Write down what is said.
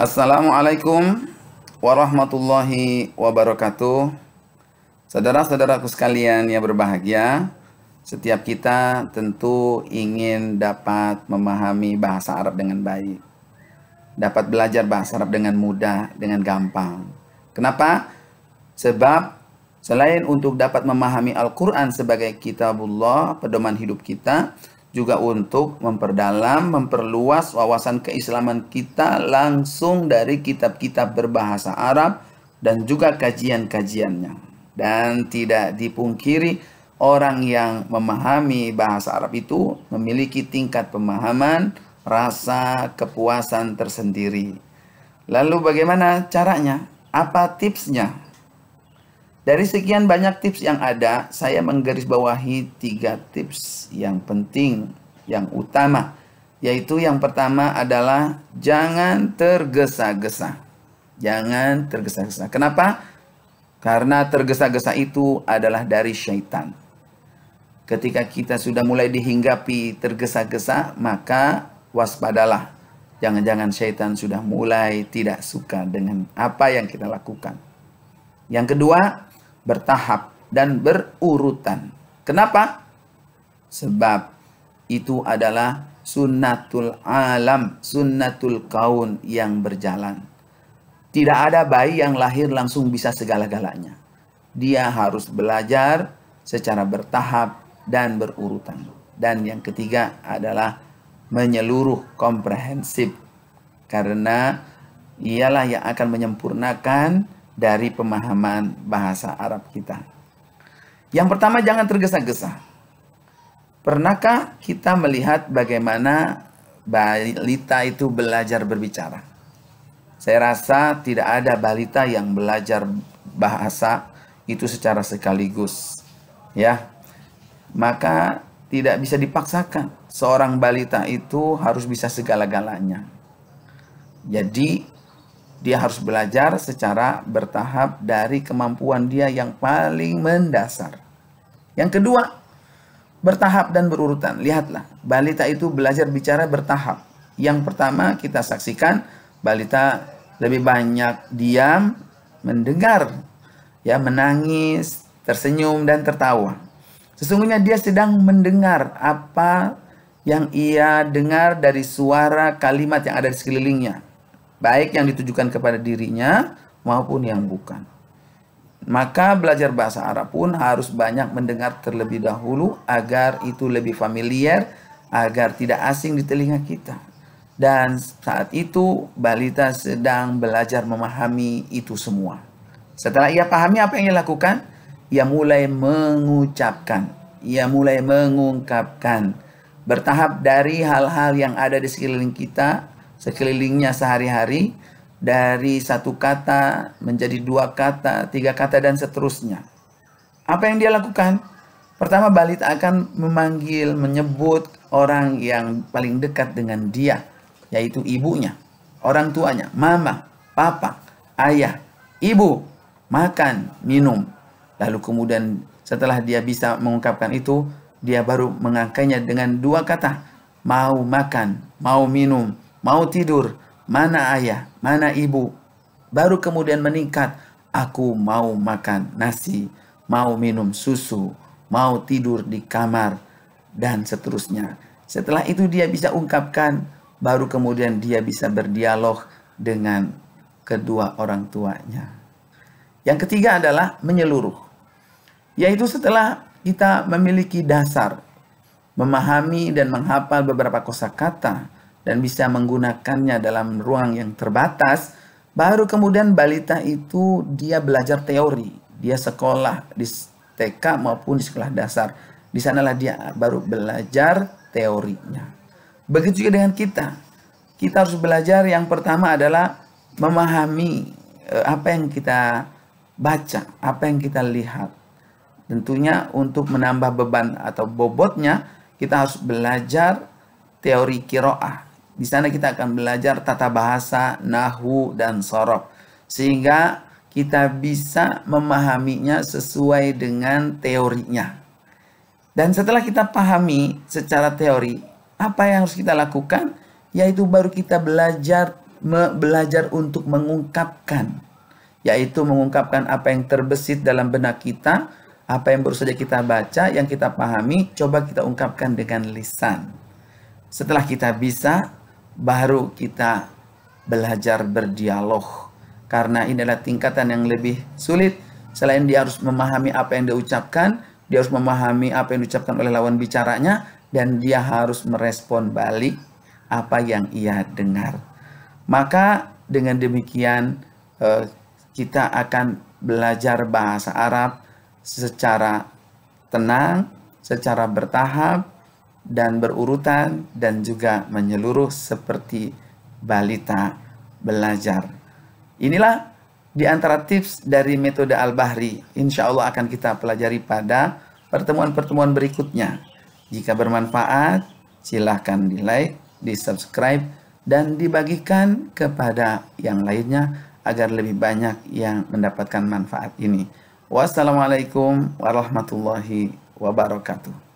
Assalamualaikum warahmatullahi wabarakatuh. Saudara-saudaraku sekalian yang berbahagia, setiap kita tentu ingin dapat memahami bahasa Arab dengan baik. Dapat belajar bahasa Arab dengan mudah, dengan gampang. Kenapa? Sebab selain untuk dapat memahami Al-Quran sebagai kitabullah, pedoman hidup kita, juga untuk memperdalam, memperluas wawasan keislaman kita langsung dari kitab-kitab berbahasa Arab dan juga kajian-kajiannya. Dan tidak dipungkiri orang yang memahami bahasa Arab itu memiliki tingkat pemahaman, rasa kepuasan tersendiri. Lalu bagaimana caranya? Apa tipsnya? Dari sekian banyak tips yang ada, saya menggarisbawahi tiga tips yang penting, yang utama, yaitu yang pertama adalah jangan tergesa-gesa. Jangan tergesa-gesa. Kenapa? Karena tergesa-gesa itu adalah dari syaitan. Ketika kita sudah mulai dihinggapi tergesa-gesa, maka waspadalah. Jangan-jangan syaitan sudah mulai tidak suka dengan apa yang kita lakukan. Yang kedua, bertahap dan berurutan. Kenapa? Sebab itu adalah sunnatul alam, sunnatul kaun yang berjalan. Tidak ada bayi yang lahir langsung bisa segala-galanya. Dia harus belajar secara bertahap dan berurutan. Dan yang ketiga adalah menyeluruh komprehensif. Karena ialah yang akan menyempurnakan dari pemahaman bahasa Arab kita. Yang pertama jangan tergesa-gesa. Pernahkah kita melihat bagaimana balita itu belajar berbicara? Saya rasa tidak ada balita yang belajar bahasa itu secara sekaligus, ya. Maka tidak bisa dipaksakan. Seorang balita itu harus bisa segala-galanya. Jadi dia harus belajar secara bertahap dari kemampuan dia yang paling mendasar. Yang kedua, bertahap dan berurutan. Lihatlah, balita itu belajar bicara bertahap. Yang pertama kita saksikan, balita lebih banyak diam, mendengar, ya menangis, tersenyum dan tertawa. Sesungguhnya dia sedang mendengar apa yang ia dengar dari suara kalimat yang ada di sekelilingnya baik yang ditujukan kepada dirinya maupun yang bukan. Maka belajar bahasa Arab pun harus banyak mendengar terlebih dahulu agar itu lebih familiar, agar tidak asing di telinga kita. Dan saat itu balita sedang belajar memahami itu semua. Setelah ia pahami apa yang ia lakukan, ia mulai mengucapkan, ia mulai mengungkapkan bertahap dari hal-hal yang ada di sekeliling kita sekelilingnya sehari-hari dari satu kata menjadi dua kata, tiga kata dan seterusnya. Apa yang dia lakukan? Pertama Balit akan memanggil, menyebut orang yang paling dekat dengan dia, yaitu ibunya, orang tuanya, mama, papa, ayah, ibu, makan, minum. Lalu kemudian setelah dia bisa mengungkapkan itu, dia baru mengangkatnya dengan dua kata, mau makan, mau minum, mau tidur, mana ayah, mana ibu. Baru kemudian meningkat, aku mau makan nasi, mau minum susu, mau tidur di kamar, dan seterusnya. Setelah itu dia bisa ungkapkan, baru kemudian dia bisa berdialog dengan kedua orang tuanya. Yang ketiga adalah menyeluruh. Yaitu setelah kita memiliki dasar memahami dan menghafal beberapa kosakata dan bisa menggunakannya dalam ruang yang terbatas, baru kemudian balita itu dia belajar teori, dia sekolah di TK maupun di sekolah dasar. Di sanalah dia baru belajar teorinya. Begitu juga dengan kita. Kita harus belajar yang pertama adalah memahami e, apa yang kita baca, apa yang kita lihat. Tentunya untuk menambah beban atau bobotnya, kita harus belajar teori kiroah, di sana kita akan belajar tata bahasa, nahu, dan sorok. Sehingga kita bisa memahaminya sesuai dengan teorinya. Dan setelah kita pahami secara teori, apa yang harus kita lakukan? Yaitu baru kita belajar belajar untuk mengungkapkan, yaitu mengungkapkan apa yang terbesit dalam benak kita, apa yang baru saja kita baca, yang kita pahami, coba kita ungkapkan dengan lisan. Setelah kita bisa, baru kita belajar berdialog. Karena ini adalah tingkatan yang lebih sulit. Selain dia harus memahami apa yang diucapkan, dia harus memahami apa yang diucapkan oleh lawan bicaranya, dan dia harus merespon balik apa yang ia dengar. Maka dengan demikian eh, kita akan belajar bahasa Arab secara tenang, secara bertahap, dan berurutan dan juga menyeluruh seperti balita belajar. Inilah di antara tips dari metode Al-Bahri. Insya Allah akan kita pelajari pada pertemuan-pertemuan berikutnya. Jika bermanfaat, silahkan di like, di subscribe, dan dibagikan kepada yang lainnya agar lebih banyak yang mendapatkan manfaat ini. Wassalamualaikum warahmatullahi wabarakatuh.